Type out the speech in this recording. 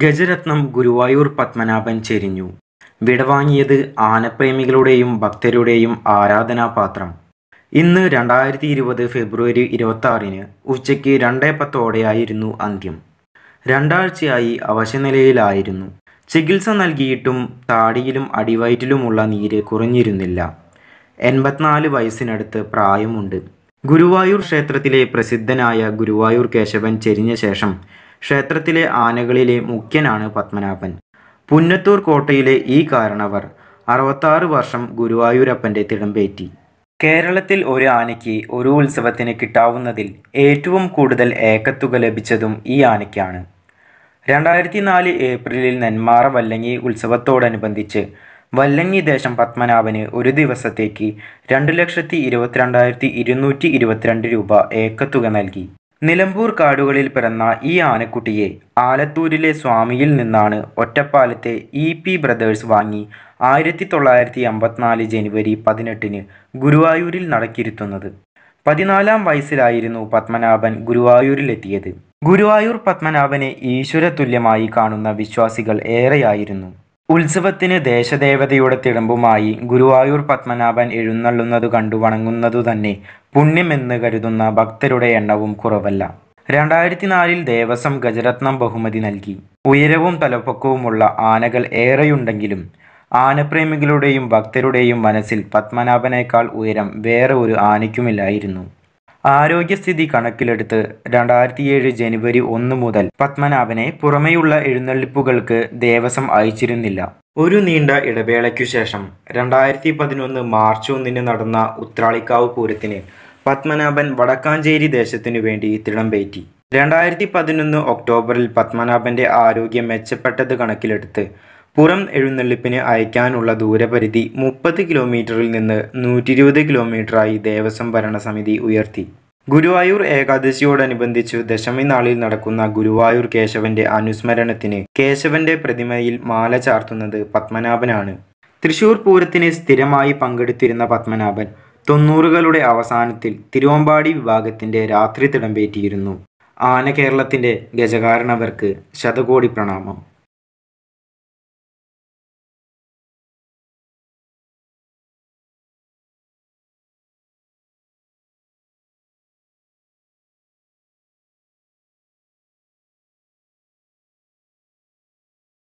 ഗജരത്നം ഗുരുവായൂർ പത്മനാഭൻ ചെരിഞ്ഞു വിടവാങ്ങിയത് ആനപ്രേമികളുടെയും ഭക്തരുടെയും ആരാധനാപാത്രം ഇന്ന് രണ്ടായിരത്തി ഇരുപത് ഫെബ്രുവരി ഇരുപത്തി ഉച്ചയ്ക്ക് രണ്ടേ പത്തോടെയായിരുന്നു അന്ത്യം രണ്ടാഴ്ചയായി അവശനിലയിലായിരുന്നു ചികിത്സ നൽകിയിട്ടും താടിയിലും അടിവയറ്റിലുമുള്ള നീര് കുറഞ്ഞിരുന്നില്ല എൺപത്തിനാല് വയസ്സിനടുത്ത് പ്രായമുണ്ട് ഗുരുവായൂർ ക്ഷേത്രത്തിലെ പ്രസിദ്ധനായ ഗുരുവായൂർ കേശവൻ ചെരിഞ്ഞ ശേഷം ക്ഷേത്രത്തിലെ ആനകളിലെ മുഖ്യനാണ് പത്മനാഭൻ പുന്നത്തൂർ കോട്ടയിലെ ഈ കാരണവർ അറുപത്താറ് വർഷം ഗുരുവായൂരപ്പൻ്റെ തിടമ്പേറ്റി കേരളത്തിൽ ഒരു ആനയ്ക്ക് ഒരു ഉത്സവത്തിന് കിട്ടാവുന്നതിൽ ഏറ്റവും കൂടുതൽ ഏക്കത്തുക ലഭിച്ചതും ഈ ആനയ്ക്കാണ് രണ്ടായിരത്തി നാല് ഏപ്രിലിൽ നെന്മാറ വല്ലങ്ങി ഉത്സവത്തോടനുബന്ധിച്ച് വല്ലങ്ങി ദേശം പത്മനാഭന് ഒരു ദിവസത്തേക്ക് രണ്ട് ലക്ഷത്തി ഇരുപത്തിരണ്ടായിരത്തി ഇരുന്നൂറ്റി ഇരുപത്തിരണ്ട് രൂപ ഏക്കത്തുക നൽകി നിലമ്പൂർ കാടുകളിൽ പിറന്ന ഈ ആനക്കുട്ടിയെ ആലത്തൂരിലെ സ്വാമിയിൽ നിന്നാണ് ഒറ്റപ്പാലത്തെ ഇ പി ബ്രദേഴ്സ് വാങ്ങി ആയിരത്തി തൊള്ളായിരത്തി അമ്പത്തിനാല് ജനുവരി പതിനെട്ടിന് ഗുരുവായൂരിൽ നടക്കിരുത്തുന്നത് പതിനാലാം വയസ്സിലായിരുന്നു പത്മനാഭൻ ഗുരുവായൂരിലെത്തിയത് ഗുരുവായൂർ പത്മനാഭനെ ഈശ്വര തുല്യമായി കാണുന്ന വിശ്വാസികൾ ഏറെയായിരുന്നു ഉത്സവത്തിന് ദേശദേവതയുടെ തിടമ്പുമായി ഗുരുവായൂർ പത്മനാഭൻ എഴുന്നള്ളുന്നതു കണ്ടു വണങ്ങുന്നതു തന്നെ പുണ്യമെന്ന് കരുതുന്ന ഭക്തരുടെ എണ്ണവും കുറവല്ല രണ്ടായിരത്തി നാലിൽ ദേവസ്വം ഗജരത്നം ബഹുമതി നൽകി ഉയരവും തലപ്പൊക്കവുമുള്ള ആനകൾ ഏറെയുണ്ടെങ്കിലും ആനപ്രേമികളുടെയും ഭക്തരുടെയും മനസ്സിൽ പത്മനാഭനേക്കാൾ ഉയരം വേറെ ഒരു ആനയ്ക്കുമില്ലായിരുന്നു ആരോഗ്യസ്ഥിതി കണക്കിലെടുത്ത് രണ്ടായിരത്തി ഏഴ് ജനുവരി ഒന്ന് മുതൽ പത്മനാഭനെ പുറമെയുള്ള എഴുന്നള്ളിപ്പുകൾക്ക് ദേവസ്വം അയച്ചിരുന്നില്ല ഒരു നീണ്ട ഇടവേളയ്ക്കു ശേഷം രണ്ടായിരത്തി പതിനൊന്ന് മാർച്ച് ഒന്നിന് നടന്ന ഉത്രാളിക്കാവ് പൂരത്തിന് പത്മനാഭൻ വടക്കാഞ്ചേരി ദേശത്തിനു വേണ്ടി തിടം പേറ്റി രണ്ടായിരത്തി പതിനൊന്ന് ഒക്ടോബറിൽ പത്മനാഭന്റെ ആരോഗ്യം മെച്ചപ്പെട്ടത് കണക്കിലെടുത്ത് പുറം എഴുന്നള്ളിപ്പിന് അയക്കാനുള്ള ദൂരപരിധി മുപ്പത് കിലോമീറ്ററിൽ നിന്ന് നൂറ്റി ഇരുപത് കിലോമീറ്ററായി ദേവസ്വം ഭരണസമിതി ഉയർത്തി ഗുരുവായൂർ ഏകാദശിയോടനുബന്ധിച്ച് ദശമി നാളിൽ നടക്കുന്ന ഗുരുവായൂർ കേശവന്റെ അനുസ്മരണത്തിന് കേശവന്റെ പ്രതിമയിൽ മാല ചാർത്തുന്നത് പത്മനാഭനാണ് തൃശൂർ പൂരത്തിന് സ്ഥിരമായി പങ്കെടുത്തിരുന്ന പത്മനാഭൻ തൊണ്ണൂറുകളുടെ അവസാനത്തിൽ തിരുവമ്പാടി വിഭാഗത്തിന്റെ രാത്രി തിടമ്പേറ്റിയിരുന്നു ആന കേരളത്തിന്റെ ഗജകാരണവർക്ക് ശതകോടി പ്രണാമം